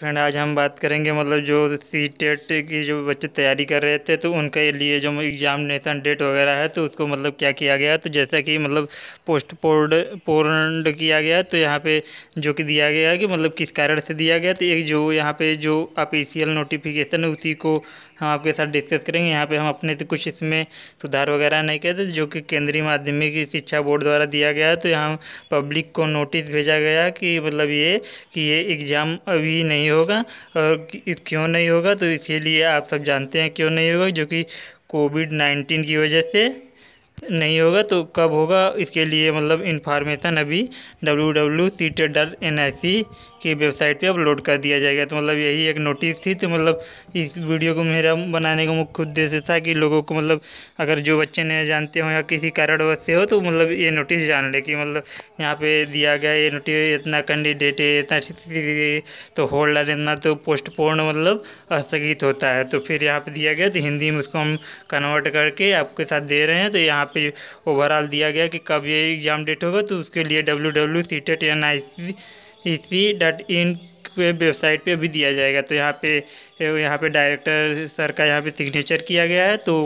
friend आज हम बात करेंगे मतलब जो सी टेट की जो बच्चे तैयारी कर रहे थे तो उनके लिए जो एग्जामिनेशन डेट वगैरह है तो उसको मतलब क्या किया गया तो जैसा कि मतलब पोस्ट पोर्ड पोर्ड किया गया तो यहाँ पे जो कि दिया गया कि मतलब किस कारण से दिया गया तो एक जो यहाँ पे जो ऑफिशियल नोटिफिकेशन है उसी को हम आपके साथ डिस्कस करेंगे यहाँ पे हम अपने से तो कुछ इसमें सुधार वगैरह नहीं कहते जो कि केंद्रीय माध्यमिक शिक्षा बोर्ड द्वारा दिया गया तो यहाँ पब्लिक को नोटिस भेजा गया कि मतलब ये कि ये एग्ज़ाम अभी नहीं नहीं होगा और क्यों नहीं होगा तो इसीलिए आप सब जानते हैं क्यों नहीं होगा जो कि कोविड नाइन्टीन की वजह से नहीं होगा तो कब होगा इसके लिए मतलब इन्फॉर्मेशन अभी W W C N I C की वेबसाइट पे अपलोड कर दिया जाएगा तो मतलब यही एक नोटिस थी तो मतलब इस वीडियो को मेरा बनाने का मुख्य उद्देश्य था कि लोगों को मतलब अगर जो बच्चे नहीं जानते हों या किसी कारणवश से हो तो मतलब ये नोटिस जान ले कि मतलब यहाँ पे दिया गया ये नोटिस इतना कैंडिडेट है इतना तो होल्डर इतना तो पोस्टपोन मतलब स्थगित होता है तो फिर यहाँ पर दिया गया तो हिंदी में उसको हम कन्वर्ट करके आपके साथ दे रहे हैं तो यहाँ पे ओवरऑल दिया गया कि कब ये एग्ज़ाम डेट होगा तो उसके लिए डब्ल्यू डब्ल्यू सी टेट N I C dot in website पे भी दिया जाएगा तो यहाँ पे यहाँ पे डायरेक्टर सर का यहाँ पे सिग्नेचर किया गया है तो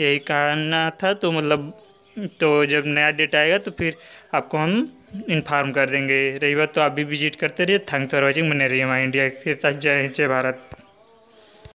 यही कहना था तो मतलब तो जब नया डेट आएगा तो फिर आपको हम इन्फॉर्म कर देंगे रही बात तो आप भी विजिट करते रहिए थैंक्स फॉर वॉचिंग बने रहिए हमारे इंडिया के साथ जय जय भारत